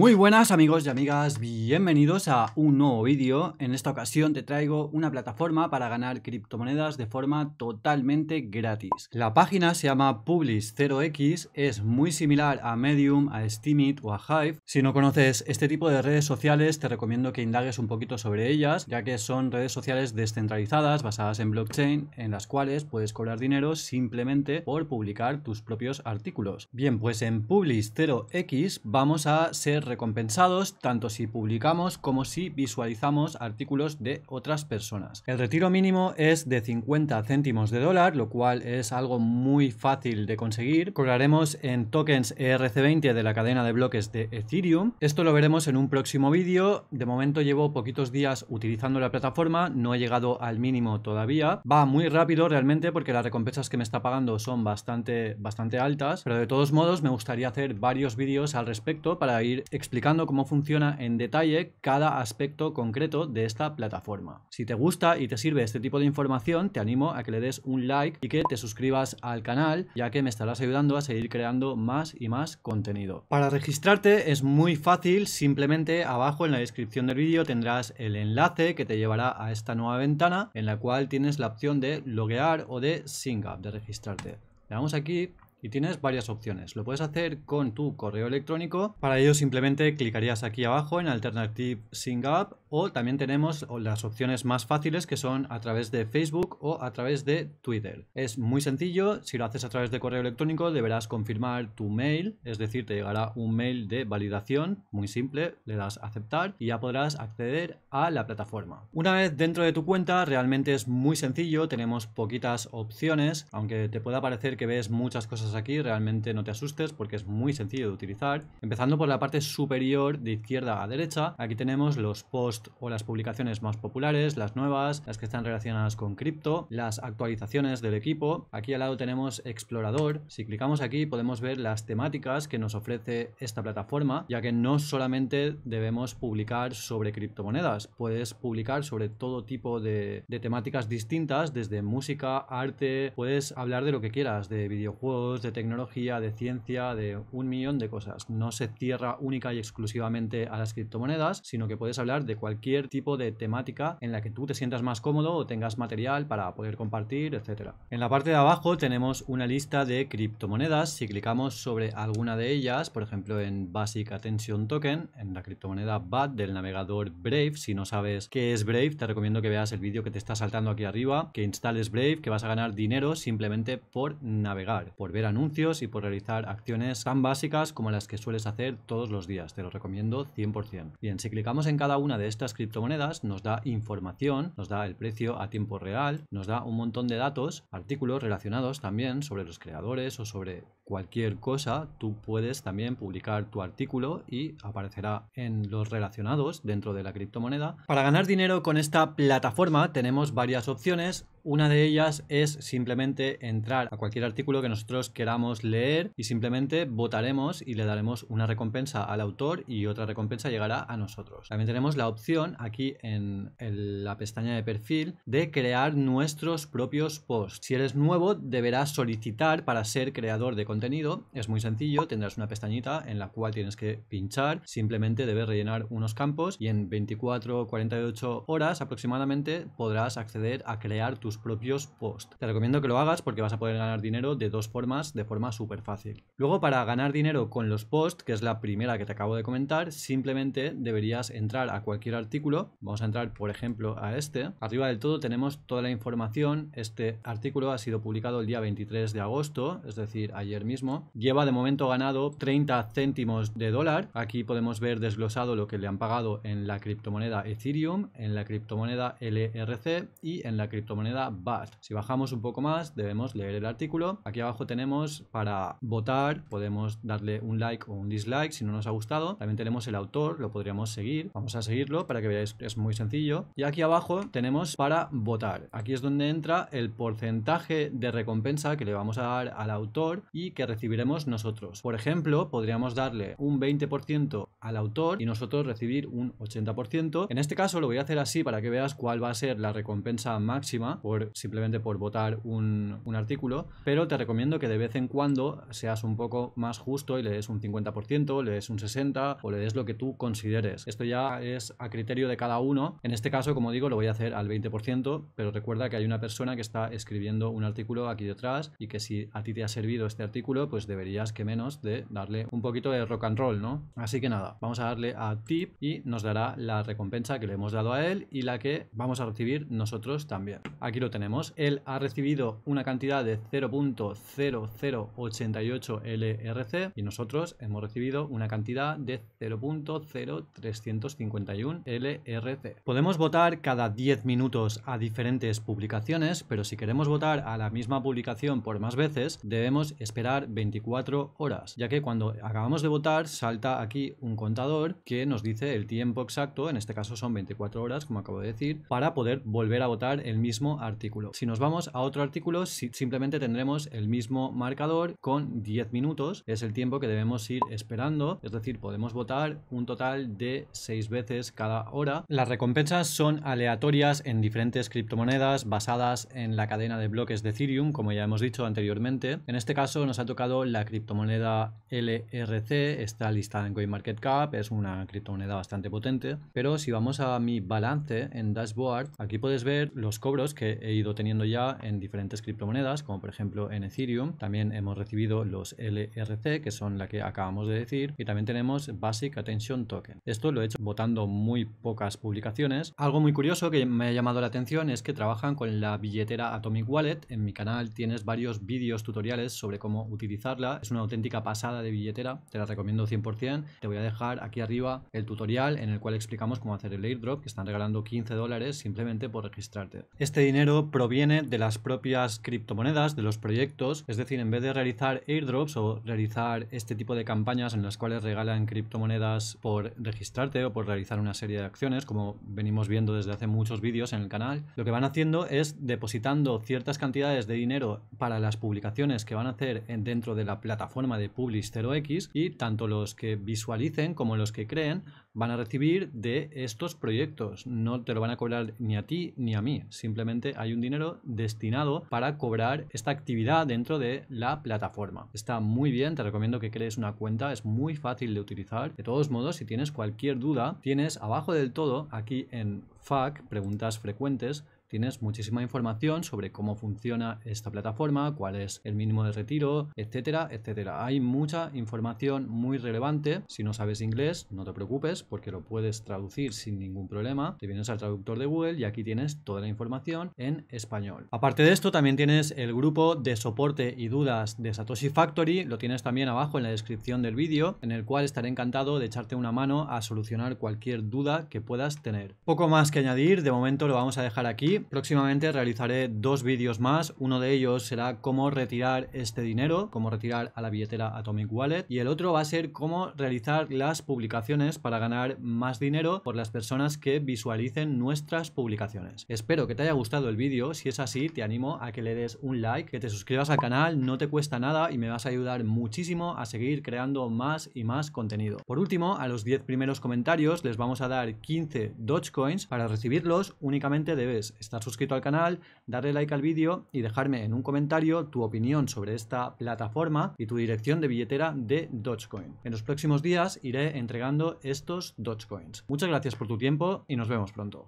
Muy buenas amigos y amigas, bienvenidos a un nuevo vídeo. En esta ocasión te traigo una plataforma para ganar criptomonedas de forma totalmente gratis. La página se llama Publish0x, es muy similar a Medium, a Steemit o a Hive. Si no conoces este tipo de redes sociales, te recomiendo que indagues un poquito sobre ellas, ya que son redes sociales descentralizadas basadas en blockchain, en las cuales puedes cobrar dinero simplemente por publicar tus propios artículos. Bien, pues en Publish0x vamos a ser recompensados tanto si publicamos como si visualizamos artículos de otras personas. El retiro mínimo es de 50 céntimos de dólar, lo cual es algo muy fácil de conseguir. Cobraremos en tokens ERC20 de la cadena de bloques de Ethereum. Esto lo veremos en un próximo vídeo. De momento llevo poquitos días utilizando la plataforma, no he llegado al mínimo todavía. Va muy rápido realmente porque las recompensas que me está pagando son bastante, bastante altas, pero de todos modos me gustaría hacer varios vídeos al respecto para ir explicando cómo funciona en detalle cada aspecto concreto de esta plataforma. Si te gusta y te sirve este tipo de información, te animo a que le des un like y que te suscribas al canal, ya que me estarás ayudando a seguir creando más y más contenido. Para registrarte es muy fácil, simplemente abajo en la descripción del vídeo tendrás el enlace que te llevará a esta nueva ventana en la cual tienes la opción de loguear o de sync up, de registrarte. Le damos aquí y tienes varias opciones. Lo puedes hacer con tu correo electrónico. Para ello simplemente clicarías aquí abajo en Alternative Sync up o también tenemos las opciones más fáciles que son a través de Facebook o a través de Twitter. Es muy sencillo, si lo haces a través de correo electrónico deberás confirmar tu mail, es decir, te llegará un mail de validación, muy simple, le das aceptar y ya podrás acceder a la plataforma. Una vez dentro de tu cuenta realmente es muy sencillo, tenemos poquitas opciones, aunque te pueda parecer que ves muchas cosas aquí, realmente no te asustes porque es muy sencillo de utilizar. Empezando por la parte superior de izquierda a derecha, aquí tenemos los posts o las publicaciones más populares, las nuevas, las que están relacionadas con cripto, las actualizaciones del equipo. Aquí al lado tenemos explorador. Si clicamos aquí podemos ver las temáticas que nos ofrece esta plataforma, ya que no solamente debemos publicar sobre criptomonedas, puedes publicar sobre todo tipo de temáticas distintas, desde música, arte, puedes hablar de lo que quieras, de videojuegos, de tecnología, de ciencia, de un millón de cosas. No se cierra única y exclusivamente a las criptomonedas, sino que puedes hablar de cualquier tipo de temática en la que tú te sientas más cómodo o tengas material para poder compartir, etcétera En la parte de abajo tenemos una lista de criptomonedas. Si clicamos sobre alguna de ellas, por ejemplo en Basic Attention Token, en la criptomoneda BAT del navegador Brave, si no sabes qué es Brave, te recomiendo que veas el vídeo que te está saltando aquí arriba, que instales Brave, que vas a ganar dinero simplemente por navegar, por ver a anuncios y por realizar acciones tan básicas como las que sueles hacer todos los días. Te lo recomiendo 100%. Bien, si clicamos en cada una de estas criptomonedas, nos da información, nos da el precio a tiempo real, nos da un montón de datos, artículos relacionados también sobre los creadores o sobre cualquier cosa. Tú puedes también publicar tu artículo y aparecerá en los relacionados dentro de la criptomoneda. Para ganar dinero con esta plataforma tenemos varias opciones. Una de ellas es simplemente entrar a cualquier artículo que nosotros queramos leer y simplemente votaremos y le daremos una recompensa al autor y otra recompensa llegará a nosotros. También tenemos la opción aquí en, la pestaña de perfil de crear nuestros propios posts. Si eres nuevo deberás solicitar para ser creador de contenido. Es muy sencillo, tendrás una pestañita en la cual tienes que pinchar, simplemente debes rellenar unos campos y en 24 o 48 horas aproximadamente podrás acceder a crear tus propios posts. Te recomiendo que lo hagas porque vas a poder ganar dinero de dos formas de forma súper fácil. Luego para ganar dinero con los posts, que es la primera que te acabo de comentar, simplemente deberías entrar a cualquier artículo. Vamos a entrar por ejemplo a este. Arriba del todo tenemos toda la información. Este artículo ha sido publicado el día 23 de agosto, es decir, ayer mismo. Lleva de momento ganado 30 céntimos de dólar. Aquí podemos ver desglosado lo que le han pagado en la criptomoneda Ethereum, en la criptomoneda LRC y en la criptomoneda BAT. Si bajamos un poco más, debemos leer el artículo. Aquí abajo tenemos para votar, podemos darle un like o un dislike si no nos ha gustado. También tenemos el autor, lo podríamos seguir. Vamos a seguirlo para que veáis, es muy sencillo. Y aquí abajo tenemos para votar. Aquí es donde entra el porcentaje de recompensa que le vamos a dar al autor y que recibiremos nosotros. Por ejemplo, podríamos darle un 20% al autor y nosotros recibir un 80%. En este caso lo voy a hacer así para que veas cuál va a ser la recompensa máxima por simplemente por votar un, un artículo, pero te recomiendo que de vez en cuando seas un poco más justo y le des un 50%, le des un 60% o le des lo que tú consideres. Esto ya es a criterio de cada uno. En este caso, como digo, lo voy a hacer al 20%, pero recuerda que hay una persona que está escribiendo un artículo aquí detrás y que si a ti te ha servido este artículo, pues deberías que menos de darle un poquito de rock and roll, ¿no? Así que nada, vamos a darle a tip y nos dará la recompensa que le hemos dado a él y la que vamos a recibir nosotros también. Aquí lo tenemos. Él ha recibido una cantidad de 0.0 0,88 LRC y nosotros hemos recibido una cantidad de 0.0351 LRC. Podemos votar cada 10 minutos a diferentes publicaciones, pero si queremos votar a la misma publicación por más veces, debemos esperar 24 horas, ya que cuando acabamos de votar salta aquí un contador que nos dice el tiempo exacto, en este caso son 24 horas, como acabo de decir, para poder volver a votar el mismo artículo. Si nos vamos a otro artículo, simplemente tendremos el mismo marcador con 10 minutos. Es el tiempo que debemos ir esperando, es decir, podemos votar un total de 6 veces cada hora. Las recompensas son aleatorias en diferentes criptomonedas basadas en la cadena de bloques de Ethereum, como ya hemos dicho anteriormente. En este caso nos ha tocado la criptomoneda LRC, está listada en CoinMarketCap, es una criptomoneda bastante potente, pero si vamos a mi balance en Dashboard, aquí puedes ver los cobros que he ido teniendo ya en diferentes criptomonedas, como por ejemplo en Ethereum. También hemos recibido los LRC, que son la que acabamos de decir, y también tenemos Basic Attention Token. Esto lo he hecho votando muy pocas publicaciones. Algo muy curioso que me ha llamado la atención es que trabajan con la billetera Atomic Wallet. En mi canal tienes varios vídeos tutoriales sobre cómo utilizarla. Es una auténtica pasada de billetera, te la recomiendo 100%. Te voy a dejar aquí arriba el tutorial en el cual explicamos cómo hacer el airdrop, que están regalando 15 dólares simplemente por registrarte. Este dinero proviene de las propias criptomonedas, de los proyectos, es decir, en vez de realizar airdrops o realizar este tipo de campañas en las cuales regalan criptomonedas por registrarte o por realizar una serie de acciones, como venimos viendo desde hace muchos vídeos en el canal, lo que van haciendo es depositando ciertas cantidades de dinero para las publicaciones que van a hacer dentro de la plataforma de Publish 0x y tanto los que visualicen como los que creen van a recibir de estos proyectos. No te lo van a cobrar ni a ti ni a mí. Simplemente hay un dinero destinado para cobrar esta actividad dentro de la plataforma. Está muy bien, te recomiendo que crees una cuenta, es muy fácil de utilizar. De todos modos, si tienes cualquier duda, tienes abajo del todo aquí en FAQ, preguntas frecuentes, tienes muchísima información sobre cómo funciona esta plataforma, cuál es el mínimo de retiro, etcétera, etcétera. Hay mucha información muy relevante. Si no sabes inglés, no te preocupes porque lo puedes traducir sin ningún problema. Te vienes al traductor de Google y aquí tienes toda la información en español. Aparte de esto, también tienes el grupo de soporte y dudas de Satoshi Factory. Lo tienes también abajo en la descripción del vídeo, en el cual estaré encantado de echarte una mano a solucionar cualquier duda que puedas tener. Poco más que añadir, de momento lo vamos a dejar aquí. Próximamente realizaré dos vídeos más, uno de ellos será cómo retirar este dinero, cómo retirar a la billetera Atomic Wallet y el otro va a ser cómo realizar las publicaciones para ganar más dinero por las personas que visualicen nuestras publicaciones. Espero que te haya gustado el vídeo, si es así te animo a que le des un like, que te suscribas al canal, no te cuesta nada y me vas a ayudar muchísimo a seguir creando más y más contenido. Por último, a los 10 primeros comentarios les vamos a dar 15 Dogecoins para para recibirlos únicamente debes estar suscrito al canal, darle like al vídeo y dejarme en un comentario tu opinión sobre esta plataforma y tu dirección de billetera de Dogecoin. En los próximos días iré entregando estos Dogecoins. Muchas gracias por tu tiempo y nos vemos pronto.